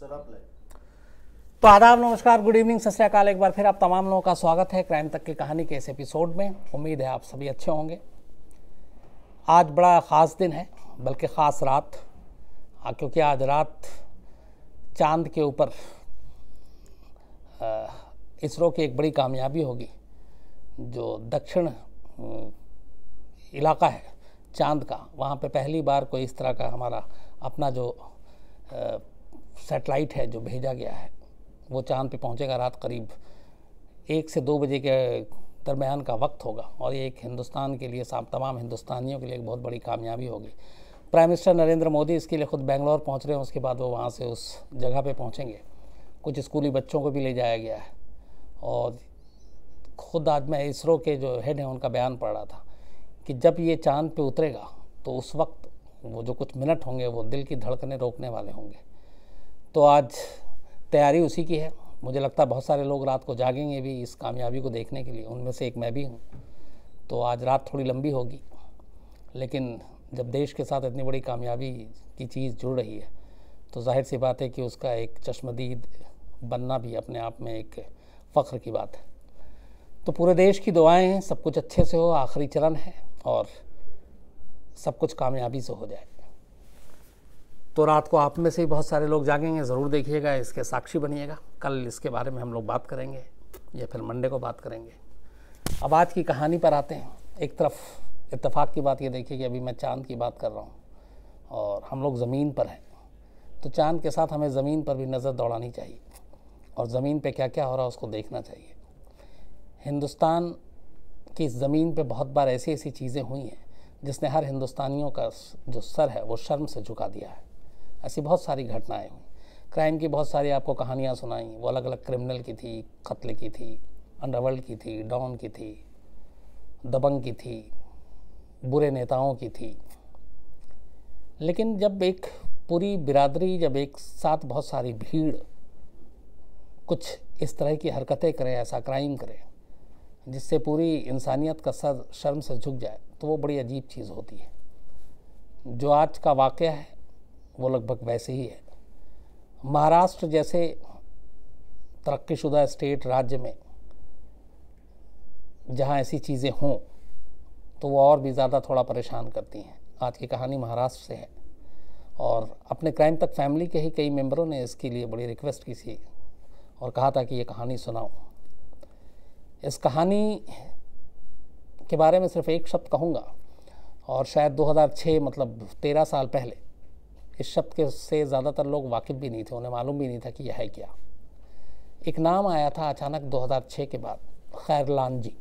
तो आदाब नमस्कार गुड इवनिंग सत एक बार फिर आप तमाम लोगों का स्वागत है क्राइम तक की कहानी के इस एपिसोड में उम्मीद है आप सभी अच्छे होंगे आज बड़ा ख़ास दिन है बल्कि ख़ास रात हाँ, क्योंकि आज रात चांद के ऊपर इसरो की एक बड़ी कामयाबी होगी जो दक्षिण इलाका है चांद का वहाँ पे पहली बार कोई इस तरह का हमारा अपना जो सेटेलाइट है जो भेजा गया है वो चांद पे पहुंचेगा रात करीब एक से दो बजे के दरमियान का वक्त होगा और ये एक हिंदुस्तान के लिए तमाम हिंदुस्तानियों के लिए एक बहुत बड़ी कामयाबी होगी प्राइम मिनिस्टर नरेंद्र मोदी इसके लिए खुद बेंगलोर पहुंच रहे हैं उसके बाद वो वहाँ से उस जगह पे पहुंचेंगे कुछ स्कूली बच्चों को भी ले जाया गया है और खुद आज मैं इसरो के जो हेड हैं उनका बयान पढ़ रहा था कि जब ये चांद पे उतरेगा तो उस वक्त वो जो कुछ मिनट होंगे वो दिल की धड़कने रोकने वाले होंगे तो आज तैयारी उसी की है मुझे लगता है बहुत सारे लोग रात को जागेंगे भी इस कामयाबी को देखने के लिए उनमें से एक मैं भी हूँ तो आज रात थोड़ी लंबी होगी लेकिन जब देश के साथ इतनी बड़ी कामयाबी की चीज़ जुड़ रही है तो जाहिर सी बात है कि उसका एक चश्मदीद बनना भी अपने आप में एक फ़ख्र की बात है तो पूरे देश की दुआएं हैं सब कुछ अच्छे से हो आखिरी चरण है और सब कुछ कामयाबी से हो जाए तो रात को आप में से ही बहुत सारे लोग जागेंगे ज़रूर देखिएगा इसके साक्षी बनिएगा कल इसके बारे में हम लोग बात करेंगे या फिर मंडे को बात करेंगे अब आज की कहानी पर आते हैं एक तरफ इतफ़ाक़ की बात ये देखिए कि अभी मैं चांद की बात कर रहा हूँ और हम लोग ज़मीन पर हैं तो चांद के साथ हमें ज़मीन पर भी नज़र दौड़ानी चाहिए और ज़मीन पर क्या क्या हो रहा है उसको देखना चाहिए हिंदुस्तान की ज़मीन पर बहुत बार ऐसी ऐसी चीज़ें हुई हैं जिसने हर हिंदुस्तानियों का जो सर है वो शर्म से झुका दिया है ऐसी बहुत सारी घटनाएँ हुई क्राइम की बहुत सारी आपको कहानियाँ सुनाई वो अलग अलग क्रिमिनल की थी कत्ल की थी अंडरवर्ल्ड की थी डॉन की थी दबंग की थी बुरे नेताओं की थी लेकिन जब एक पूरी बिरादरी जब एक साथ बहुत सारी भीड़ कुछ इस तरह की हरकतें करे ऐसा क्राइम करे जिससे पूरी इंसानियत का सर शर्म से झुक जाए तो वो बड़ी अजीब चीज़ होती है जो आज का वाक़ है वो लगभग वैसे ही है महाराष्ट्र जैसे तरक्कीशुदा स्टेट राज्य में जहाँ ऐसी चीज़ें हों तो वो और भी ज़्यादा थोड़ा परेशान करती हैं आज की कहानी महाराष्ट्र से है और अपने क्राइम तक फैमिली के ही कई मेंबरों ने इसके लिए बड़ी रिक्वेस्ट की थी और कहा था कि ये कहानी सुनाओ इस कहानी के बारे में सिर्फ एक शब्द कहूँगा और शायद 2006 मतलब 13 साल पहले इस शब्द के से ज़्यादातर लोग वाकिफ़ भी नहीं थे उन्हें मालूम भी नहीं था कि यह है क्या एक नाम आया था अचानक 2006 के बाद खैरलान जी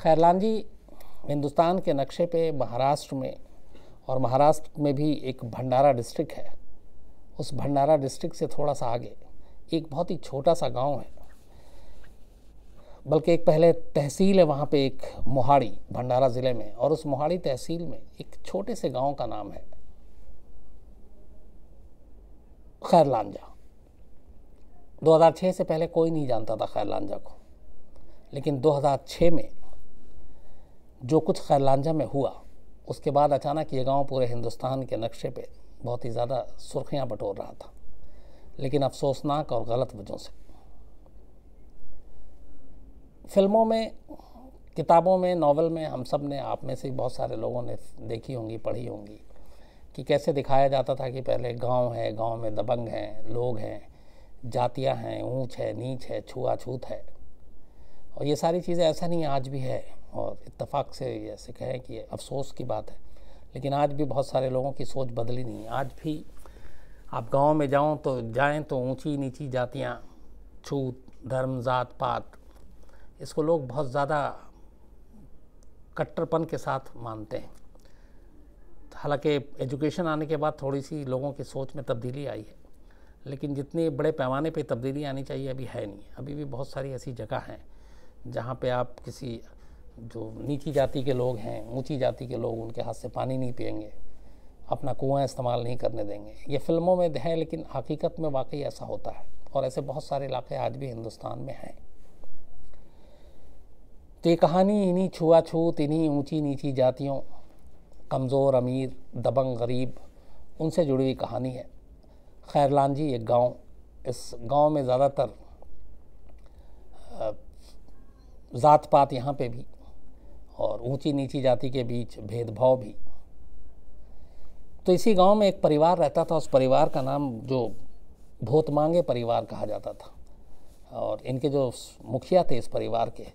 खैरलान जी हिंदुस्तान के नक्शे पे महाराष्ट्र में और महाराष्ट्र में भी एक भंडारा डिस्ट्रिक्ट है उस भंडारा डिस्ट्रिक्ट से थोड़ा सा आगे एक बहुत ही छोटा सा गांव है बल्कि एक पहले तहसील है वहाँ पे एक मोहाड़ी भंडारा ज़िले में और उस मोहाड़ी तहसील में एक छोटे से गांव का नाम है खैर लांजा 2006 से पहले कोई नहीं जानता था खैर लांजा को लेकिन 2006 में जो कुछ खैर लांजा में हुआ उसके बाद अचानक ये गांव पूरे हिंदुस्तान के नक्शे पे बहुत ही ज़्यादा सुर्खियां बटोर रहा था लेकिन अफसोसनाक और गलत वजहों से फिल्मों में किताबों में नावल में हम सब ने आप में से बहुत सारे लोगों ने देखी होंगी पढ़ी होंगी कि कैसे दिखाया जाता था कि पहले गांव है गांव में दबंग हैं लोग हैं जातियां हैं ऊंच है नीच है छुआछूत है और ये सारी चीज़ें ऐसा नहीं आज भी है और इतफाक़ से ऐसे कहें कि अफसोस की बात है लेकिन आज भी बहुत सारे लोगों की सोच बदली नहीं आज भी आप गांव में जाओ तो जाएं तो ऊंची नीची जातियां छूत धर्म जात पात इसको लोग बहुत ज़्यादा कट्टरपन के साथ मानते हैं हालांकि एजुकेशन आने के बाद थोड़ी सी लोगों की सोच में तब्दीली आई है लेकिन जितनी बड़े पैमाने पे तब्दीली आनी चाहिए अभी है नहीं अभी भी बहुत सारी ऐसी जगह हैं जहाँ पे आप किसी जो नीची जाति के लोग हैं ऊंची जाति के लोग उनके हाथ से पानी नहीं पियेंगे अपना कुआं इस्तेमाल नहीं करने देंगे ये फिल्मों में है लेकिन हकीकत में वाकई ऐसा होता है और ऐसे बहुत सारे इलाके आज भी हिंदुस्तान में हैं तो ये कहानी इन्हीं छुआछूत इन्हीं ऊंची नीची जातियों कमज़ोर अमीर दबंग गरीब उनसे जुड़ी हुई कहानी है खैरलान जी एक गांव इस गांव में ज़्यादातर ज़ात पात यहाँ पे भी और ऊंची नीची जाति के बीच भेदभाव भी तो इसी गांव में एक परिवार रहता था उस परिवार का नाम जो भूत मांगे परिवार कहा जाता था और इनके जो मुखिया थे इस परिवार के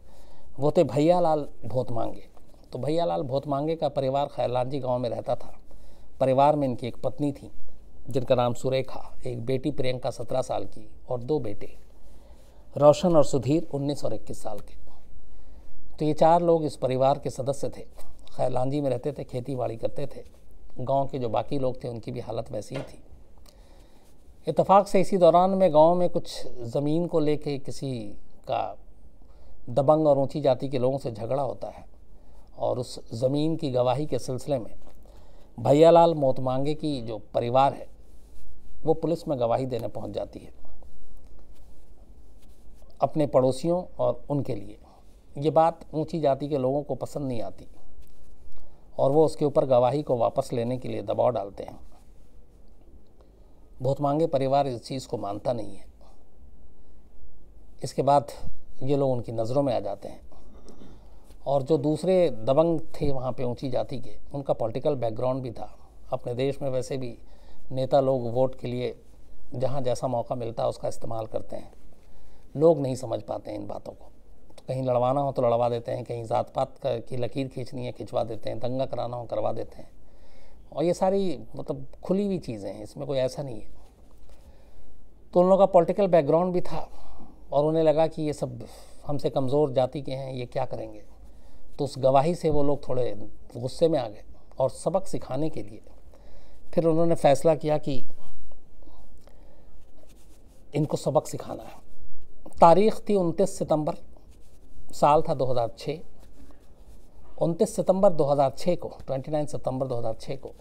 वो थे भैया लाल भूत मांगे तो भैयालाल बहुत मांगे का परिवार खैरलांजी गांव में रहता था परिवार में इनकी एक पत्नी थी जिनका नाम सुरेखा एक बेटी प्रियंका सत्रह साल की और दो बेटे रोशन और सुधीर उन्नीस और इक्कीस साल के तो ये चार लोग इस परिवार के सदस्य थे खैरलांजी में रहते थे खेती बाड़ी करते थे गांव के जो बाकी लोग थे उनकी भी हालत वैसी ही थी इतफाक़ से इसी दौरान में गांव में कुछ ज़मीन को लेके किसी का दबंग और ऊंची जाति के लोगों से झगड़ा होता है और उस ज़मीन की गवाही के सिलसिले में भैयालाल मोतमांगे की जो परिवार है वो पुलिस में गवाही देने पहुंच जाती है अपने पड़ोसियों और उनके लिए ये बात ऊंची जाति के लोगों को पसंद नहीं आती और वो उसके ऊपर गवाही को वापस लेने के लिए दबाव डालते हैं बहुत मांगे परिवार इस चीज़ को मानता नहीं है इसके बाद ये लोग उनकी नज़रों में आ जाते हैं और जो दूसरे दबंग थे वहाँ पे ऊंची जाति के उनका पॉलिटिकल बैकग्राउंड भी था अपने देश में वैसे भी नेता लोग वोट के लिए जहाँ जैसा मौका मिलता है उसका इस्तेमाल करते हैं लोग नहीं समझ पाते हैं इन बातों को तो कहीं लड़वाना हो तो लड़वा देते हैं कहीं ज़ात पात की लकीर खींचनी है खिंचवा देते हैं दंगा कराना हो करवा देते हैं और ये सारी मतलब खुली हुई चीज़ें हैं इसमें कोई ऐसा नहीं है तो उन लोगों का पॉलिटिकल बैकग्राउंड भी था और उन्हें लगा कि ये सब हमसे कमज़ोर जाति के हैं ये क्या करेंगे तो उस गवाही से वो लोग थोड़े गुस्से में आ गए और सबक सिखाने के लिए फिर उन्होंने फैसला किया कि इनको सबक सिखाना है तारीख़ थी उनतीस सितंबर साल था 2006 उनतीस सितंबर 2006 को 29 सितंबर 2006 को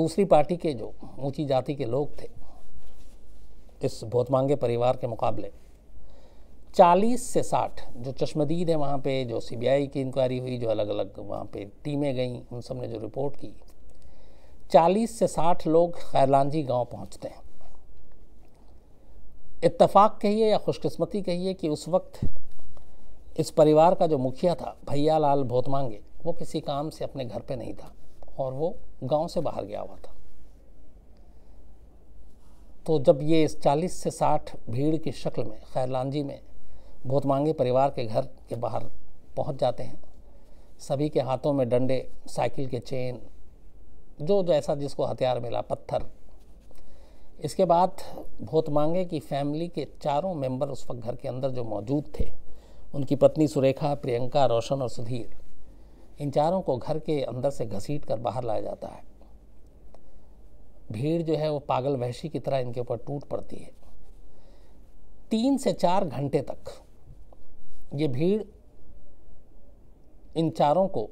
दूसरी पार्टी के जो ऊंची जाति के लोग थे इस बहुत मांगे परिवार के मुकाबले चालीस से साठ जो चश्मदीद है वहाँ पे जो सीबीआई की इंक्वायरी हुई जो अलग अलग वहाँ पे टीमें गईं उन सब ने जो रिपोर्ट की चालीस से साठ लोग खैरलांजी गांव पहुँचते हैं इत्तेफाक कहिए या खुशकिस्मती कहिए कि उस वक्त इस परिवार का जो मुखिया था भैया लाल भोतमांगे वो किसी काम से अपने घर पे नहीं था और वो गांव से बाहर गया हुआ था तो जब ये इस चालीस से साठ भीड़ की शक्ल में खैरलांजी में भूत मांगे परिवार के घर के बाहर पहुंच जाते हैं सभी के हाथों में डंडे साइकिल के चेन जो जैसा जिसको हथियार मिला पत्थर इसके बाद भूत मांगे की फैमिली के चारों मेंबर उस वक्त घर के अंदर जो मौजूद थे उनकी पत्नी सुरेखा प्रियंका रोशन और सुधीर इन चारों को घर के अंदर से घसीट कर बाहर लाया जाता है भीड़ जो है वो पागल वहशी की तरह इनके ऊपर टूट पड़ती है तीन से चार घंटे तक ये भीड़ इन चारों को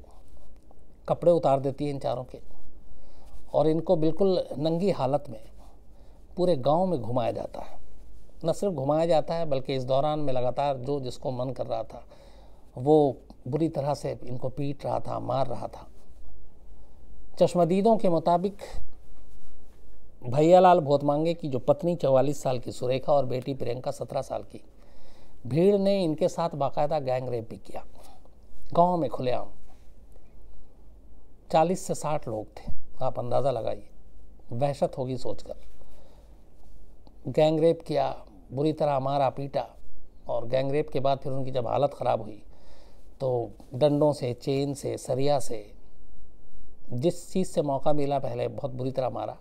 कपड़े उतार देती है इन चारों के और इनको बिल्कुल नंगी हालत में पूरे गांव में घुमाया जाता है न सिर्फ घुमाया जाता है बल्कि इस दौरान में लगातार जो जिसको मन कर रहा था वो बुरी तरह से इनको पीट रहा था मार रहा था चश्मदीदों के मुताबिक भैयालाल भोतमांगे की जो पत्नी चौवालीस साल की सुरेखा और बेटी प्रियंका सत्रह साल की भीड़ ने इनके साथ बाकायदा गैंग रेप भी किया गांव में खुलेआम चालीस से साठ लोग थे आप अंदाज़ा लगाइए वहशत होगी सोचकर गैंग रेप किया बुरी तरह मारा पीटा और गैंग रेप के बाद फिर उनकी जब हालत ख़राब हुई तो डंडों से चेन से सरिया से जिस चीज़ से मौका मिला पहले बहुत बुरी तरह मारा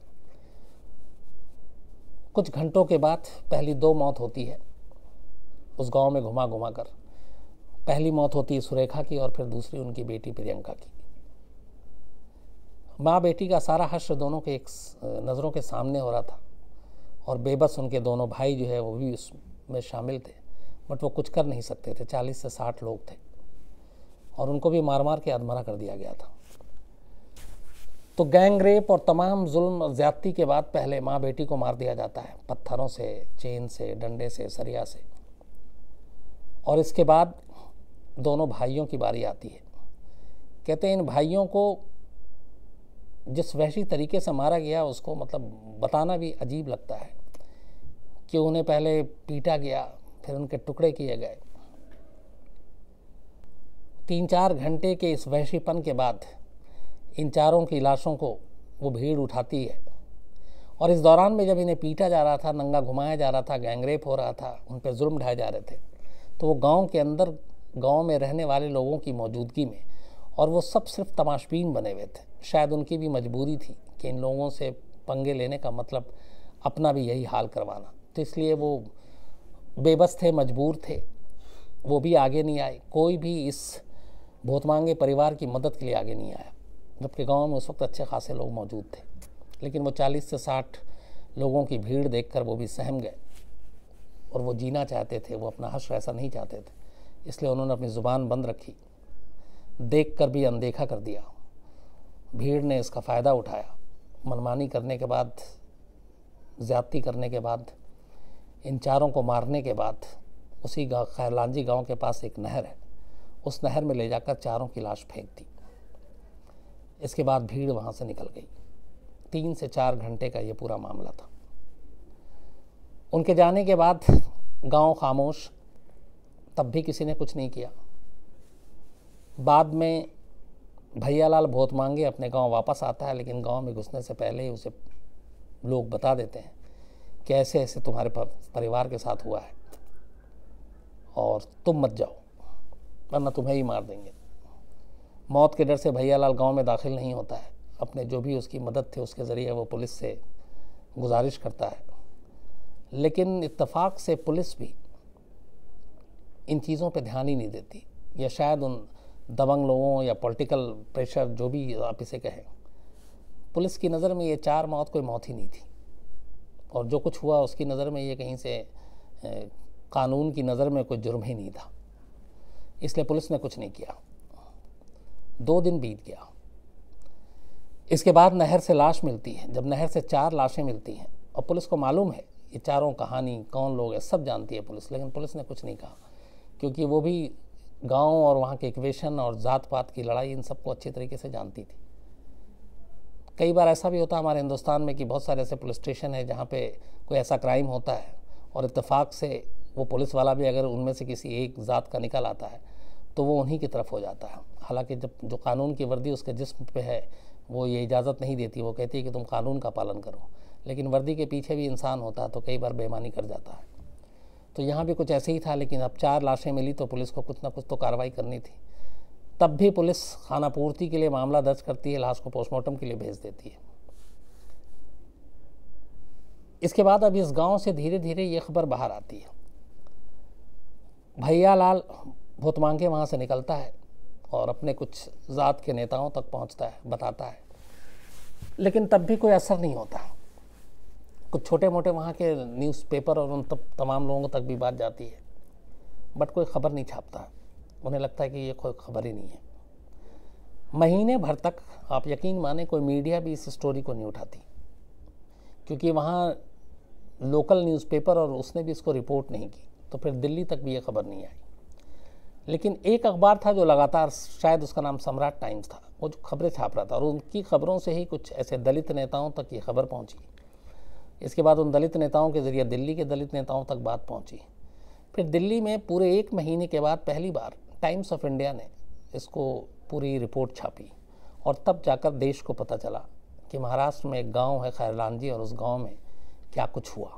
कुछ घंटों के बाद पहली दो मौत होती है उस गांव में घुमा घुमा कर पहली मौत होती है सुरेखा की और फिर दूसरी उनकी बेटी प्रियंका की माँ बेटी का सारा हर्ष दोनों के एक नज़रों के सामने हो रहा था और बेबस उनके दोनों भाई जो है वो भी उसमें शामिल थे बट वो कुछ कर नहीं सकते थे चालीस से साठ लोग थे और उनको भी मार मार के अधमरा कर दिया गया था तो गैंग रेप और तमाम जुल्म ज़्यादती के बाद पहले माँ बेटी को मार दिया जाता है पत्थरों से चेन से डंडे से सरिया से और इसके बाद दोनों भाइयों की बारी आती है कहते हैं इन भाइयों को जिस वहशी तरीके से मारा गया उसको मतलब बताना भी अजीब लगता है कि उन्हें पहले पीटा गया फिर उनके टुकड़े किए गए तीन चार घंटे के इस वहशीपन के बाद इन चारों की लाशों को वो भीड़ उठाती है और इस दौरान में जब इन्हें पीटा जा रहा था नंगा घुमाया जा रहा था गैंगरेप हो रहा था उन पर जुर्म ढाए जा रहे थे तो वो गांव के अंदर गांव में रहने वाले लोगों की मौजूदगी में और वो सब सिर्फ तमाशबीन बने हुए थे शायद उनकी भी मजबूरी थी कि इन लोगों से पंगे लेने का मतलब अपना भी यही हाल करवाना तो इसलिए वो बेबस थे मजबूर थे वो भी आगे नहीं आए कोई भी इस बहुत मांगे परिवार की मदद के लिए आगे नहीं आया जबकि गांव में उस वक्त अच्छे खासे लोग मौजूद थे लेकिन वो चालीस से साठ लोगों की भीड़ देखकर वो भी सहम गए और वो जीना चाहते थे वो अपना हश्र ऐसा नहीं चाहते थे इसलिए उन्होंने अपनी ज़ुबान बंद रखी देख कर भी अनदेखा कर दिया भीड़ ने इसका फ़ायदा उठाया मनमानी करने के बाद ज़्यादती करने के बाद इन चारों को मारने के बाद उसी गाँव खैरलांजी गांव के पास एक नहर है उस नहर में ले जाकर चारों की लाश फेंक दी इसके बाद भीड़ वहाँ से निकल गई तीन से चार घंटे का ये पूरा मामला था उनके जाने के बाद गांव खामोश तब भी किसी ने कुछ नहीं किया बाद में भैयालाल बहुत मांगे अपने गांव वापस आता है लेकिन गांव में घुसने से पहले ही उसे लोग बता देते हैं कि ऐसे ऐसे तुम्हारे परिवार के साथ हुआ है और तुम मत जाओ वरना तुम्हें ही मार देंगे मौत के डर से भैयालाल गांव में दाखिल नहीं होता है अपने जो भी उसकी मदद थी उसके ज़रिए वो पुलिस से गुजारिश करता है लेकिन इतफाक़ से पुलिस भी इन चीज़ों पे ध्यान ही नहीं देती या शायद उन दबंग लोगों या पॉलिटिकल प्रेशर जो भी आप इसे कहें पुलिस की नज़र में ये चार मौत कोई मौत ही नहीं थी और जो कुछ हुआ उसकी नज़र में ये कहीं से कानून की नज़र में कोई जुर्म ही नहीं था इसलिए पुलिस ने कुछ नहीं किया दो दिन बीत गया इसके बाद नहर से लाश मिलती है जब नहर से चार लाशें मिलती हैं और पुलिस को मालूम है ये चारों कहानी कौन लोग है सब जानती है पुलिस लेकिन पुलिस ने कुछ नहीं कहा क्योंकि वो भी गांव और वहाँ के इक्वेशन और जात पात की लड़ाई इन सबको अच्छी तरीके से जानती थी कई बार ऐसा भी होता है हमारे हिंदुस्तान में कि बहुत सारे ऐसे पुलिस स्टेशन है जहाँ पे कोई ऐसा क्राइम होता है और इतफाक़ से वो पुलिस वाला भी अगर उनमें से किसी एक ज़ात का निकल आता है तो वो उन्हीं की तरफ हो जाता है हालांकि जब जो कानून की वर्दी उसके जिस्म पे है वो ये इजाज़त नहीं देती वो कहती है कि तुम कानून का पालन करो लेकिन वर्दी के पीछे भी इंसान होता तो कई बार बेमानी कर जाता है तो यहाँ भी कुछ ऐसे ही था लेकिन अब चार लाशें मिली तो पुलिस को कुछ ना कुछ तो कार्रवाई करनी थी तब भी पुलिस खाना पूर्ति के लिए मामला दर्ज करती है लाश को पोस्टमार्टम के लिए भेज देती है इसके बाद अब इस गांव से धीरे धीरे ये खबर बाहर आती है भैया लाल भूत मांगे वहाँ से निकलता है और अपने कुछ ज़ात के नेताओं तक पहुँचता है बताता है लेकिन तब भी कोई असर नहीं होता कुछ छोटे मोटे वहाँ के न्यूज़पेपर और उन तब तमाम लोगों तक भी बात जाती है बट कोई खबर नहीं छापता उन्हें लगता है कि ये कोई खबर ही नहीं है महीने भर तक आप यकीन माने कोई मीडिया भी इस स्टोरी को नहीं उठाती क्योंकि वहाँ लोकल न्यूज़पेपर और उसने भी इसको रिपोर्ट नहीं की तो फिर दिल्ली तक भी ये खबर नहीं आई लेकिन एक अखबार था जो लगातार शायद उसका नाम सम्राट टाइम्स था वो जो खबरें छाप रहा था और उनकी खबरों से ही कुछ ऐसे दलित नेताओं तक ये खबर पहुंची इसके बाद उन दलित नेताओं के ज़रिए दिल्ली के दलित नेताओं तक बात पहुंची फिर दिल्ली में पूरे एक महीने के बाद पहली बार टाइम्स ऑफ इंडिया ने इसको पूरी रिपोर्ट छापी और तब जाकर देश को पता चला कि महाराष्ट्र में एक गांव है जी और उस गांव में क्या कुछ हुआ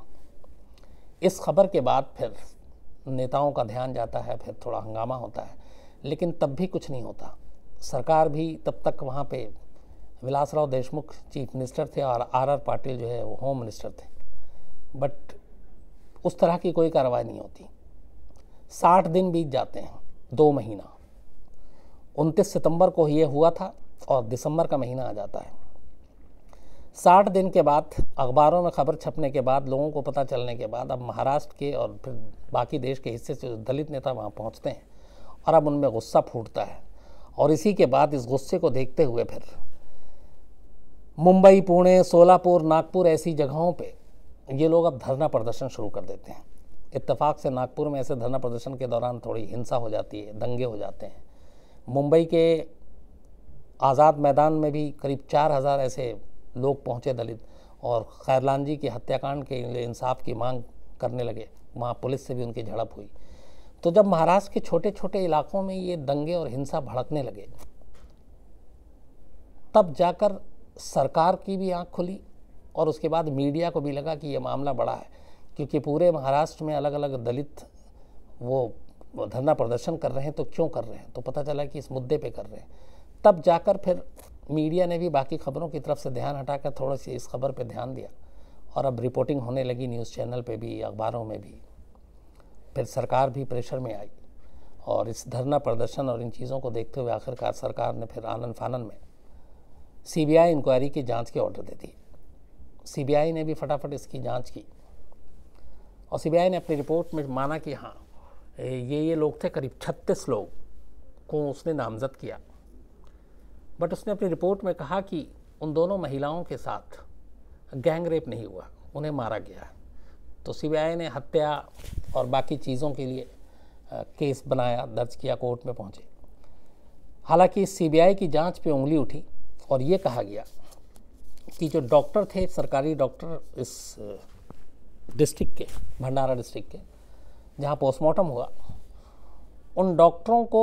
इस खबर के बाद फिर नेताओं का ध्यान जाता है फिर थोड़ा हंगामा होता है लेकिन तब भी कुछ नहीं होता सरकार भी तब तक वहाँ पे विलासराव देशमुख चीफ मिनिस्टर थे और आर आर पाटिल जो है वो होम मिनिस्टर थे बट उस तरह की कोई कार्रवाई नहीं होती साठ दिन बीत जाते हैं दो महीना उनतीस सितंबर को ये हुआ था और दिसंबर का महीना आ जाता है साठ दिन के बाद अखबारों में खबर छपने के बाद लोगों को पता चलने के बाद अब महाराष्ट्र के और फिर बाकी देश के हिस्से से दलित नेता वहाँ पहुँचते हैं और अब उनमें गुस्सा फूटता है और इसी के बाद इस गुस्से को देखते हुए फिर मुंबई पुणे सोलापुर नागपुर ऐसी जगहों पे ये लोग अब धरना प्रदर्शन शुरू कर देते हैं इत्तेफाक से नागपुर में ऐसे धरना प्रदर्शन के दौरान थोड़ी हिंसा हो जाती है दंगे हो जाते हैं मुंबई के आज़ाद मैदान में भी करीब चार हज़ार ऐसे लोग पहुँचे दलित और खैरलान जी के हत्याकांड के लिए इंसाफ की मांग करने लगे वहाँ पुलिस से भी उनकी झड़प हुई तो जब महाराष्ट्र के छोटे छोटे इलाकों में ये दंगे और हिंसा भड़कने लगे तब जाकर सरकार की भी आँख खुली और उसके बाद मीडिया को भी लगा कि ये मामला बड़ा है क्योंकि पूरे महाराष्ट्र में अलग अलग दलित वो धरना प्रदर्शन कर रहे हैं तो क्यों कर रहे हैं तो पता चला कि इस मुद्दे पे कर रहे हैं तब जाकर फिर मीडिया ने भी बाकी खबरों की तरफ से ध्यान हटाकर थोड़ा सी इस खबर पर ध्यान दिया और अब रिपोर्टिंग होने लगी न्यूज़ चैनल पर भी अखबारों में भी फिर सरकार भी प्रेशर में आई और इस धरना प्रदर्शन और इन चीज़ों को देखते हुए आखिरकार सरकार ने फिर आनंद फानन में सीबीआई इंक्वायरी की जांच के ऑर्डर दे दिए सीबीआई ने भी फटाफट इसकी जांच की और सीबीआई ने अपनी रिपोर्ट में माना कि हाँ ये ये लोग थे करीब छत्तीस लोग को उसने नामजद किया बट उसने अपनी रिपोर्ट में कहा कि उन दोनों महिलाओं के साथ गैंग रेप नहीं हुआ उन्हें मारा गया तो सीबीआई ने हत्या और बाकी चीज़ों के लिए केस बनाया दर्ज किया कोर्ट में पहुंचे हालांकि सीबीआई की जांच पे उंगली उठी और ये कहा गया कि जो डॉक्टर थे सरकारी डॉक्टर इस डिस्ट्रिक्ट के भंडारा डिस्ट्रिक्ट के जहाँ पोस्टमार्टम हुआ उन डॉक्टरों को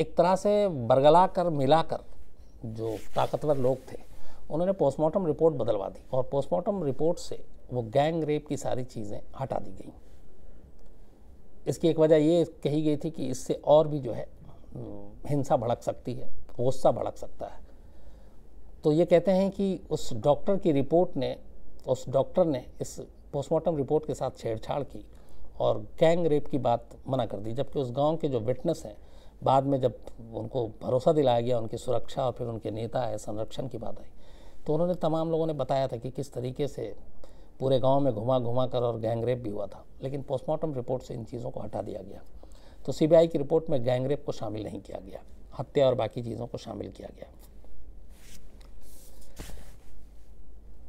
एक तरह से बरगला कर मिला कर जो ताकतवर लोग थे उन्होंने पोस्टमार्टम रिपोर्ट बदलवा दी और पोस्टमार्टम रिपोर्ट से वो गैंग रेप की सारी चीज़ें हटा दी गई इसकी एक वजह ये कही गई थी कि इससे और भी जो है हिंसा भड़क सकती है गुस्सा भड़क सकता है तो ये कहते हैं कि उस डॉक्टर की रिपोर्ट ने उस डॉक्टर ने इस पोस्टमार्टम रिपोर्ट के साथ छेड़छाड़ की और गैंग रेप की बात मना कर दी जबकि उस गांव के जो विटनेस हैं बाद में जब उनको भरोसा दिलाया गया उनकी सुरक्षा और फिर उनके नेता है संरक्षण की बात आई तो उन्होंने तमाम लोगों ने बताया था कि किस तरीके से पूरे गांव में घुमा घुमा कर और गैंग रेप भी हुआ था लेकिन पोस्टमार्टम रिपोर्ट से इन चीज़ों को हटा दिया गया तो सीबीआई की रिपोर्ट में गैंग रेप को शामिल नहीं किया गया हत्या और बाकी चीज़ों को शामिल किया गया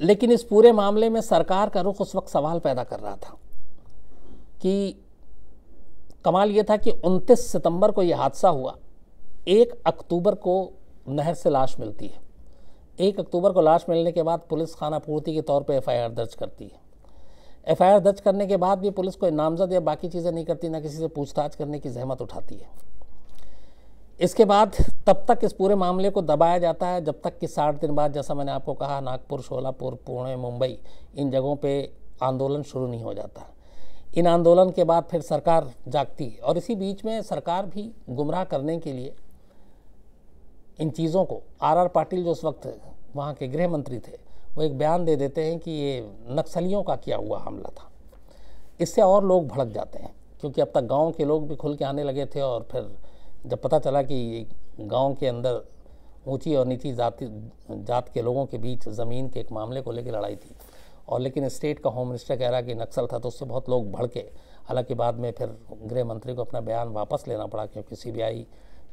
लेकिन इस पूरे मामले में सरकार का रुख उस वक्त सवाल पैदा कर रहा था कि कमाल ये था कि 29 सितंबर को यह हादसा हुआ एक अक्टूबर को नहर से लाश मिलती है एक अक्टूबर को लाश मिलने के बाद पुलिस खाना पूर्ति के तौर पे एफआईआर दर्ज करती है एफआईआर दर्ज करने के बाद भी पुलिस कोई नामजद या बाकी चीज़ें नहीं करती ना किसी से पूछताछ करने की जहमत उठाती है इसके बाद तब तक इस पूरे मामले को दबाया जाता है जब तक कि साठ दिन बाद जैसा मैंने आपको कहा नागपुर शोलापुर पुणे मुंबई इन जगहों पे आंदोलन शुरू नहीं हो जाता इन आंदोलन के बाद फिर सरकार जागती है और इसी बीच में सरकार भी गुमराह करने के लिए इन चीज़ों को आर आर पाटिल जो उस वक्त वहाँ के गृह मंत्री थे वो एक बयान दे देते हैं कि ये नक्सलियों का किया हुआ हमला था इससे और लोग भड़क जाते हैं क्योंकि अब तक गाँव के लोग भी खुल के आने लगे थे और फिर जब पता चला कि गांव के अंदर ऊंची और नीची जाति जात के लोगों के बीच ज़मीन के एक मामले को लेकर लड़ाई थी और लेकिन स्टेट का होम मिनिस्टर कह रहा कि नक्सल था तो उससे बहुत लोग भड़के हालांकि बाद में फिर गृह मंत्री को अपना बयान वापस लेना पड़ा क्योंकि सीबीआई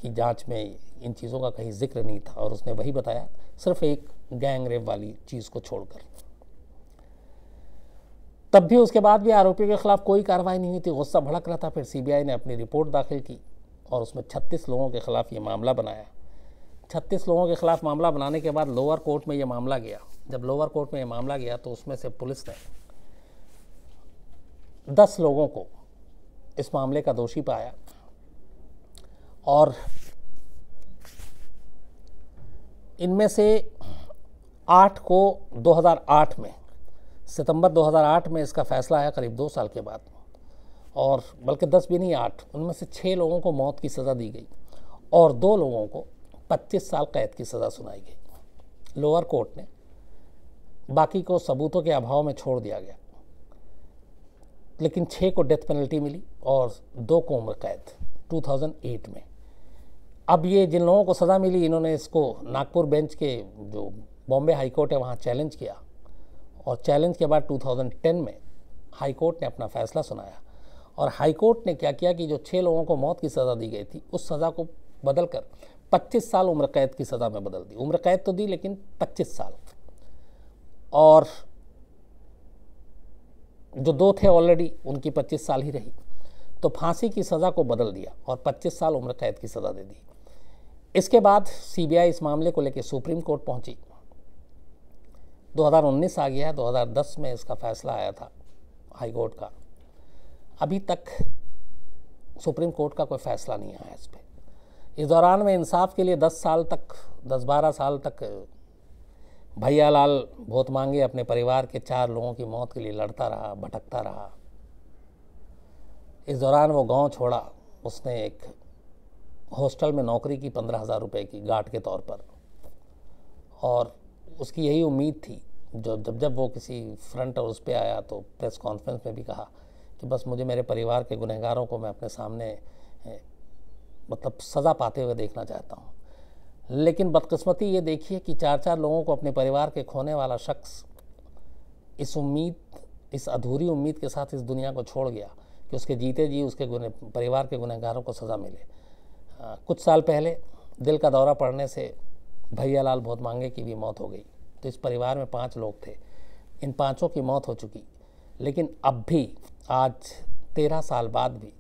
की जांच में इन चीज़ों का कहीं जिक्र नहीं था और उसने वही बताया सिर्फ एक गैंग रेप वाली चीज़ को छोड़कर तब भी उसके बाद भी आरोपियों के खिलाफ कोई कार्रवाई नहीं हुई थी गुस्सा भड़क रहा था फिर सीबीआई ने अपनी रिपोर्ट दाखिल की और उसमें छत्तीस लोगों के ख़िलाफ़ ये मामला बनाया छत्तीस लोगों के ख़िलाफ़ मामला बनाने के बाद लोअर कोर्ट में ये मामला गया जब लोअर कोर्ट में ये मामला गया तो उसमें से पुलिस ने दस लोगों को इस मामले का दोषी पाया और इनमें से आठ को 2008 में सितंबर 2008 में इसका फ़ैसला आया करीब दो साल के बाद और बल्कि दस भी नहीं आठ उनमें से छः लोगों को मौत की सज़ा दी गई और दो लोगों को पच्चीस साल कैद की सज़ा सुनाई गई लोअर कोर्ट ने बाकी को सबूतों के अभाव में छोड़ दिया गया लेकिन छः को डेथ पेनल्टी मिली और दो को उम्र कैद 2008 में अब ये जिन लोगों को सज़ा मिली इन्होंने इसको नागपुर बेंच के जो बॉम्बे हाई कोर्ट है वहाँ चैलेंज किया और चैलेंज के बाद 2010 में हाई कोर्ट ने अपना फैसला सुनाया और हाईकोर्ट ने क्या किया कि जो छः लोगों को मौत की सज़ा दी गई थी उस सज़ा को बदल कर पच्चीस साल उम्र कैद की सज़ा में बदल दी उम्र कैद तो दी लेकिन पच्चीस साल और जो दो थे ऑलरेडी उनकी पच्चीस साल ही रही तो फांसी की सज़ा को बदल दिया और पच्चीस साल उम्र कैद की सज़ा दे दी इसके बाद सीबीआई इस मामले को लेकर सुप्रीम कोर्ट पहुंची 2019 आ गया है 2010 में इसका फैसला आया था हाई कोर्ट का अभी तक सुप्रीम कोर्ट का कोई फैसला नहीं आया इस पर इस दौरान मैं इंसाफ के लिए दस साल तक दस बारह साल तक भैया लाल बहुत मांगे अपने परिवार के चार लोगों की मौत के लिए लड़ता रहा भटकता रहा इस दौरान वो गांव छोड़ा उसने एक हॉस्टल में नौकरी की पंद्रह हज़ार रुपये की गार्ड के तौर पर और उसकी यही उम्मीद थी जब जब जब वो किसी फ्रंट और उस पर आया तो प्रेस कॉन्फ्रेंस में भी कहा कि बस मुझे मेरे परिवार के गुनहगारों को मैं अपने सामने मतलब सज़ा पाते हुए देखना चाहता हूँ लेकिन बदकस्मती ये देखिए कि चार चार लोगों को अपने परिवार के खोने वाला शख्स इस उम्मीद इस अधूरी उम्मीद के साथ इस दुनिया को छोड़ गया कि उसके जीते जी उसके गुने परिवार के गुनहगारों को सज़ा मिले आ, कुछ साल पहले दिल का दौरा पड़ने से भैया लाल बहुत मांगे की भी मौत हो गई तो इस परिवार में पाँच लोग थे इन पाँचों की मौत हो चुकी लेकिन अब भी आज तेरह साल बाद भी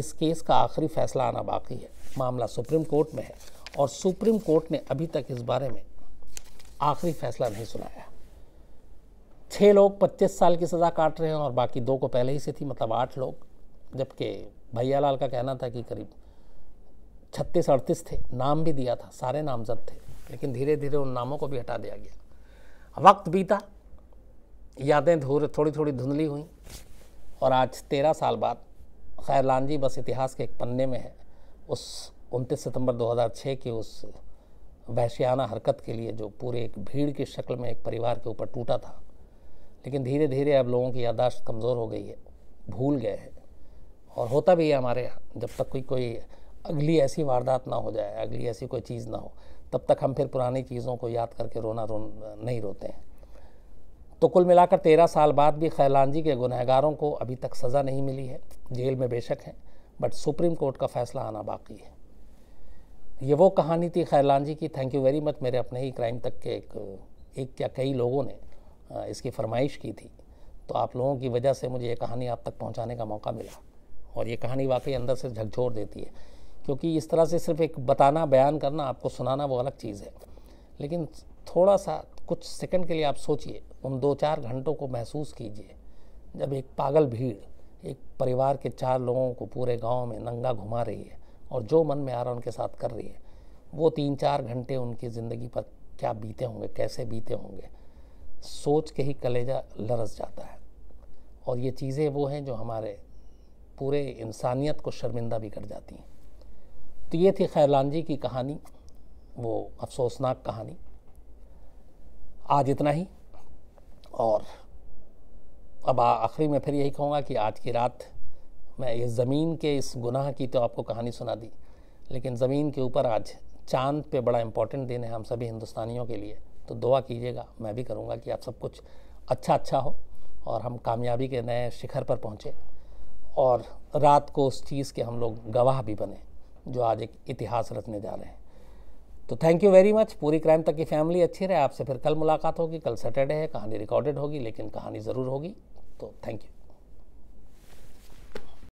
इस केस का आखिरी फैसला आना बाकी है मामला सुप्रीम कोर्ट में है और सुप्रीम कोर्ट ने अभी तक इस बारे में आखिरी फैसला नहीं सुनाया छः लोग पच्चीस साल की सज़ा काट रहे हैं और बाकी दो को पहले ही से थी मतलब आठ लोग जबकि भैयालाल का कहना था कि करीब छत्तीस अड़तीस थे नाम भी दिया था सारे नामजद थे लेकिन धीरे धीरे उन नामों को भी हटा दिया गया वक्त बीता यादें धूर थोड़ी थोड़ी धुंधली हुई और आज तेरह साल बाद खैर लांजी बस इतिहास के एक पन्ने में है उस उनतीस सितंबर 2006 की उस वहशियाना हरकत के लिए जो पूरे एक भीड़ की शक्ल में एक परिवार के ऊपर टूटा था लेकिन धीरे धीरे अब लोगों की यादाश्त कमज़ोर हो गई है भूल गए हैं और होता भी है हमारे यहाँ जब तक कोई कोई अगली ऐसी वारदात ना हो जाए अगली ऐसी कोई चीज़ ना हो तब तक हम फिर पुरानी चीज़ों को याद करके रोना रो नहीं रोते हैं तो कुल मिलाकर तेरह साल बाद भी जी के गुनहगारों को अभी तक सज़ा नहीं मिली है जेल में बेशक हैं बट सुप्रीम कोर्ट का फैसला आना बाकी है ये वो कहानी थी जी की थैंक यू वेरी मच मेरे अपने ही क्राइम तक के एक एक या कई लोगों ने इसकी फरमाइश की थी तो आप लोगों की वजह से मुझे ये कहानी आप तक पहुंचाने का मौका मिला और ये कहानी वाकई अंदर से झकझोर देती है क्योंकि इस तरह से सिर्फ एक बताना बयान करना आपको सुनाना वो अलग चीज़ है लेकिन थोड़ा सा कुछ सेकंड के लिए आप सोचिए उन दो चार घंटों को महसूस कीजिए जब एक पागल भीड़ एक परिवार के चार लोगों को पूरे गांव में नंगा घुमा रही है और जो मन में आ रहा है उनके साथ कर रही है वो तीन चार घंटे उनकी ज़िंदगी पर क्या बीते होंगे कैसे बीते होंगे सोच के ही कलेजा लरस जाता है और ये चीज़ें वो हैं जो हमारे पूरे इंसानियत को शर्मिंदा भी कर जाती हैं तो ये थी खैरलान जी की कहानी वो अफसोसनाक कहानी आज इतना ही और अब आखिरी में फिर यही कहूँगा कि आज की रात मैं इस ज़मीन के इस गुनाह की तो आपको कहानी सुना दी लेकिन ज़मीन के ऊपर आज चांद पे बड़ा इम्पोर्टेंट दिन है हम सभी हिंदुस्तानियों के लिए तो दुआ कीजिएगा मैं भी करूँगा कि आप सब कुछ अच्छा अच्छा हो और हम कामयाबी के नए शिखर पर पहुँचे और रात को उस चीज़ के हम लोग गवाह भी बने जो आज एक इतिहास रचने जा रहे हैं तो थैंक यू वेरी मच पूरी क्राइम तक की फैमिली अच्छी रहे आपसे फिर कल मुलाकात होगी कल सैटरडे है कहानी रिकॉर्डेड होगी लेकिन कहानी ज़रूर होगी तो थैंक यू